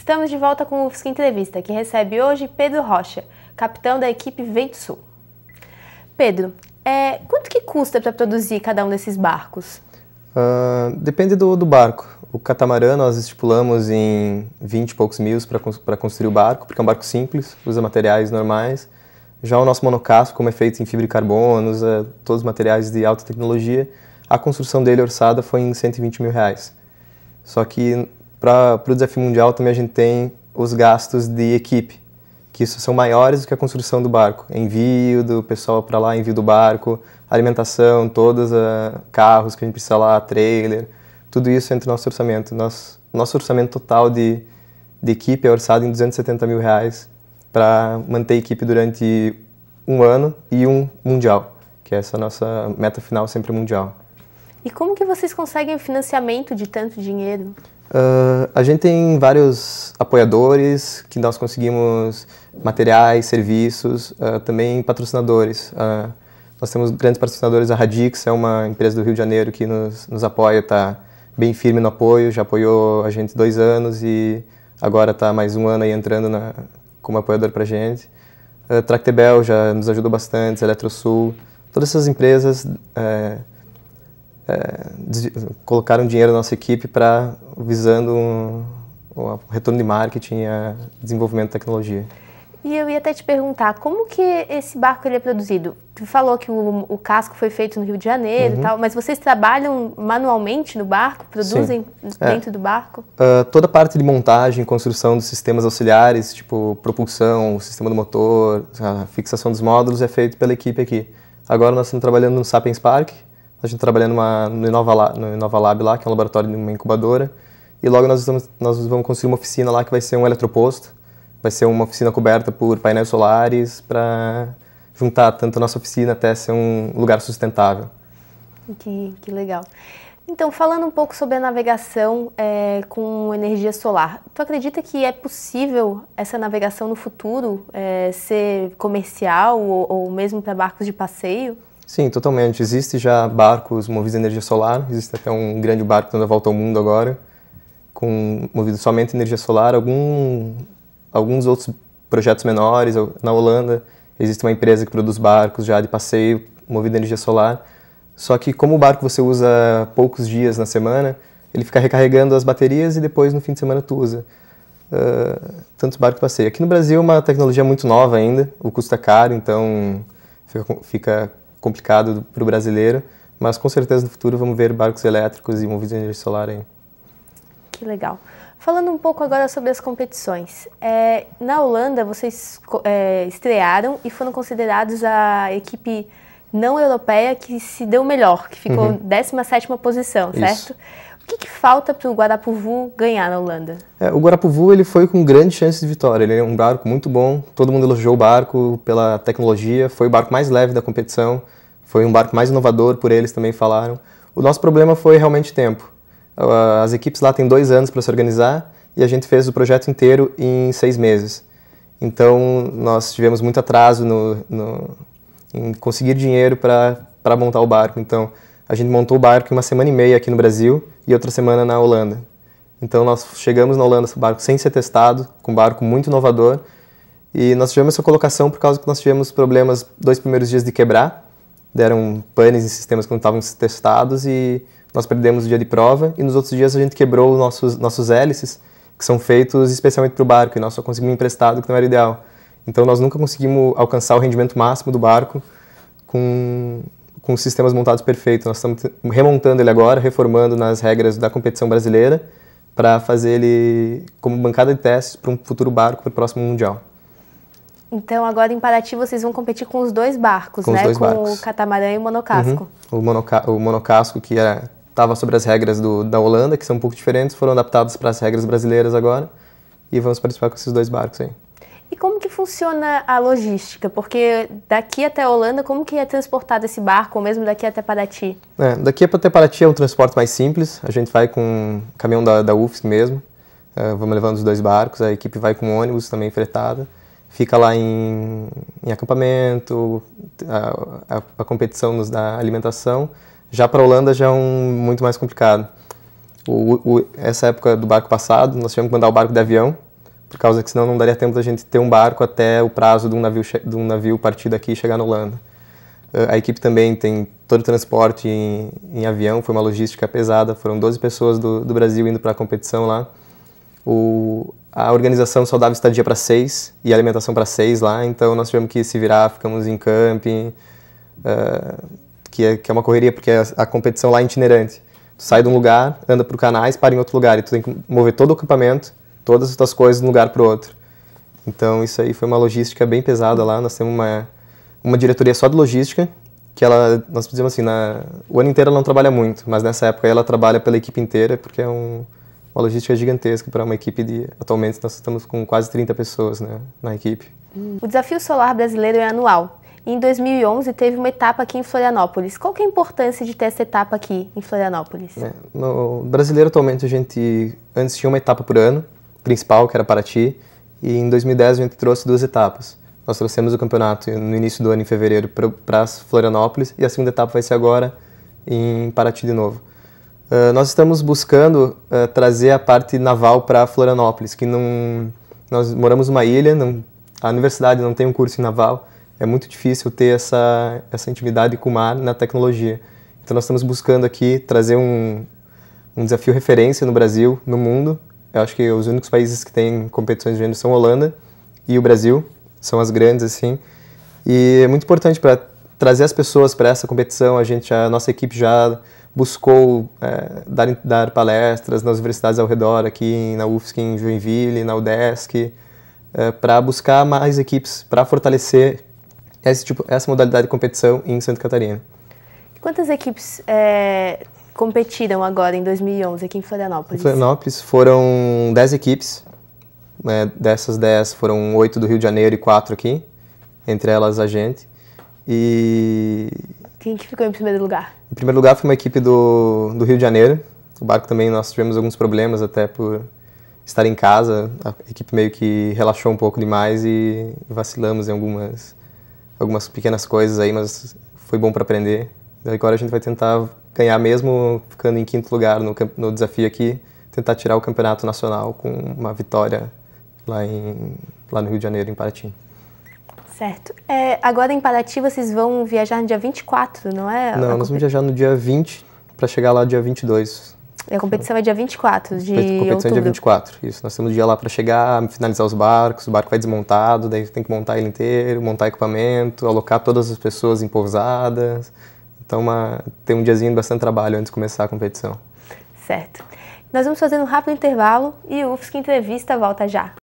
Estamos de volta com o UFSC Entrevista, que recebe hoje Pedro Rocha, capitão da equipe Vento Sul. Pedro, é, quanto que custa para produzir cada um desses barcos? Uh, depende do, do, barco. O catamarã nós estipulamos em 20 e poucos mil para construir o barco, porque é um barco simples, usa materiais normais. Já o nosso monocasco, como é feito em fibra de carbono, usa todos os materiais de alta tecnologia, a construção dele orçada foi em 120 mil reais. Só que para o desafio mundial também a gente tem os gastos de equipe, que isso são maiores do que a construção do barco. Envio do pessoal para lá, envio do barco, alimentação, todos os ah, carros que a gente precisa lá, trailer, tudo isso entra no nosso orçamento. Nosso, nosso orçamento total de, de equipe é orçado em 270 mil reais para manter a equipe durante um ano e um mundial, que é essa nossa meta final sempre mundial. E como que vocês conseguem o financiamento de tanto dinheiro? Uh, a gente tem vários apoiadores que nós conseguimos materiais, serviços, uh, também patrocinadores. Uh, nós temos grandes patrocinadores, a Radix é uma empresa do Rio de Janeiro que nos, nos apoia, está bem firme no apoio, já apoiou a gente dois anos e agora está mais um ano aí entrando na, como apoiador para a gente. Uh, Tractebel já nos ajudou bastante, Eletrosul, todas essas empresas eh, é, colocaram dinheiro na nossa equipe para visando um, um, retorno de marketing e desenvolvimento de tecnologia. E eu ia até te perguntar, como que esse barco ele é produzido? Tu falou que o, o casco foi feito no Rio de Janeiro uhum. e tal, mas vocês trabalham manualmente no barco? Produzem Sim. É. dentro é. do barco? Uh, toda a parte de montagem, construção dos sistemas auxiliares, tipo propulsão, sistema do motor, a fixação dos módulos é feito pela equipe aqui. Agora nós estamos trabalhando no Sapiens Park, a gente trabalha numa, no, Inova Lab, no Inova Lab lá, que é um laboratório de uma incubadora. E logo nós, estamos, nós vamos construir uma oficina lá que vai ser um eletroposto. Vai ser uma oficina coberta por painéis solares para juntar tanto a nossa oficina até ser um lugar sustentável. Que, que legal. Então, falando um pouco sobre a navegação é, com energia solar, tu acredita que é possível essa navegação no futuro é, ser comercial ou, ou mesmo para barcos de passeio? Sim, totalmente. Existe já barcos movidos a energia solar, existe até um grande barco dando a volta ao mundo agora, com movido somente a energia solar. Algum, alguns outros projetos menores, na Holanda, existe uma empresa que produz barcos já de passeio movido a energia solar. Só que como o barco você usa poucos dias na semana, ele fica recarregando as baterias e depois no fim de semana tu usa. Uh, tantos barcos passeio. Aqui no Brasil é uma tecnologia muito nova ainda, o custo é caro, então fica, fica complicado para o brasileiro, mas com certeza no futuro vamos ver barcos elétricos e movidos a energia solar aí. Que legal. Falando um pouco agora sobre as competições. É, na Holanda, vocês é, estrearam e foram considerados a equipe não europeia que se deu melhor, que ficou uhum. 17ª posição, certo? Isso que, que falta para o Guarapuvu ganhar na Holanda? É, o Guarapuvu ele foi com grandes chances de vitória. Ele é um barco muito bom. Todo mundo elogiou o barco pela tecnologia. Foi o barco mais leve da competição. Foi um barco mais inovador, por eles também falaram. O nosso problema foi realmente tempo. Ah, as equipes lá têm dois anos para se organizar e a gente fez o projeto inteiro em seis meses. Então, nós tivemos muito atraso no, no em conseguir dinheiro para montar o barco. Então, a gente montou o barco em uma semana e meia aqui no Brasil e outra semana na Holanda. Então nós chegamos na Holanda com o barco sem ser testado, com um barco muito inovador. E nós tivemos essa colocação por causa que nós tivemos problemas dois primeiros dias de quebrar. Deram panes em sistemas que não estavam testados e nós perdemos o dia de prova. E nos outros dias a gente quebrou nossos, nossos hélices, que são feitos especialmente para o barco, e nós só conseguimos emprestado, que não era ideal. Então nós nunca conseguimos alcançar o rendimento máximo do barco com, com sistemas montados perfeitos. Nós estamos remontando ele agora, reformando nas regras da competição brasileira para fazer ele como bancada de testes para um futuro barco para o próximo mundial. Então agora em Paraty vocês vão competir com os dois barcos, com né? Dois com barcos. o catamarã e o monocasco. Uhum. O, monoca o monocasco que estava sobre as regras do, da Holanda, que são um pouco diferentes, foram adaptados para as regras brasileiras agora e vamos participar com esses dois barcos aí. E como que funciona a logística? Porque daqui até a Holanda, como que é transportado esse barco, ou mesmo daqui até Paraty? É, daqui até Paraty é um transporte mais simples, a gente vai com um caminhão da, da UFSC mesmo, uh, vamos levando os dois barcos, a equipe vai com um ônibus também fretada, fica lá em, em acampamento, a, a, a, competição nos dá alimentação. Já para a Holanda já é um, muito mais complicado. O, o, essa época do barco passado, nós tivemos que mandar o barco de avião, por causa que senão não daria tempo da gente ter um barco até o prazo de um navio, de um navio partir daqui e chegar na Holanda. Ah, a equipe também tem todo o transporte em, em avião, foi uma logística pesada, foram 12 pessoas do, do Brasil indo para a competição lá. O, a organização só dava estadia para seis e alimentação para seis lá, então nós tivemos que se virar, ficamos em camping, uh, ah, que, é, que é uma correria, porque a, a competição lá é itinerante. Tu sai de um lugar, anda para o canais, para em outro lugar, e tu tem que mover todo o acampamento todas as tuas coisas de um lugar para o outro. Então isso aí foi uma logística bem pesada lá. Nós temos uma, uma diretoria só de logística, que ela, nós dizemos assim, na, o ano inteiro ela não trabalha muito, mas nessa época ela trabalha pela equipe inteira, porque é um, uma logística gigantesca para uma equipe de. Atualmente nós estamos com quase 30 pessoas né, na equipe. O Desafio Solar Brasileiro é anual. Em 2011 teve uma etapa aqui em Florianópolis. Qual que é a importância de ter essa etapa aqui em Florianópolis? É, no brasileiro atualmente a gente antes tinha uma etapa por ano, principal, que era Paraty, e em 2010 a gente trouxe duas etapas. Nós trouxemos o campeonato no início do ano, em fevereiro, para Florianópolis, e a segunda etapa vai ser agora em Paraty de novo. Uh, nós estamos buscando uh, trazer a parte naval para Florianópolis, que não. Nós moramos numa ilha, não, a universidade não tem um curso em naval, é muito difícil ter essa, essa intimidade com o mar na tecnologia. Então nós estamos buscando aqui trazer um, um desafio referência no Brasil, no mundo, eu acho que os únicos países que têm competições de gênero são Holanda e o Brasil, são as grandes assim. E é muito importante para trazer as pessoas para essa competição. A gente, a nossa equipe já buscou é, dar, dar, palestras nas universidades ao redor, aqui na UFSC, em Joinville, na UDESC, é, para buscar mais equipes para fortalecer esse tipo, essa modalidade de competição em Santa Catarina. Quantas equipes é, competiram agora em 2011 aqui em Florianópolis? Em Florianópolis foram 10 equipes. Né? Dessas 10 foram 8 do Rio de Janeiro e 4 aqui, entre elas a gente. E. Quem que ficou em primeiro lugar? Em primeiro lugar foi uma equipe do, do Rio de Janeiro. O barco também nós tivemos alguns problemas, até por estar em casa. A equipe meio que relaxou um pouco demais e vacilamos em algumas, algumas pequenas coisas aí, mas foi bom para aprender. Agora a gente vai tentar ganhar mesmo ficando em quinto lugar no, no desafio aqui, tentar tirar o campeonato nacional com uma vitória lá, em, lá no Rio de Janeiro, em Paraty. Certo. É, agora em Paraty vocês vão viajar no dia 24, não é? Não, nós vamos viajar no dia 20 para chegar lá dia 22. E a competição é dia 24 de outubro. A competição outubro. é dia 24, isso. Nós temos um dia lá para chegar, finalizar os barcos, o barco vai desmontado, daí tem que montar ele inteiro, montar equipamento, alocar todas as pessoas em pousadas, então, uma, tem um diazinho de bastante trabalho antes de começar a competição. Certo. Nós vamos fazer um rápido intervalo e o UFSC Entrevista volta já.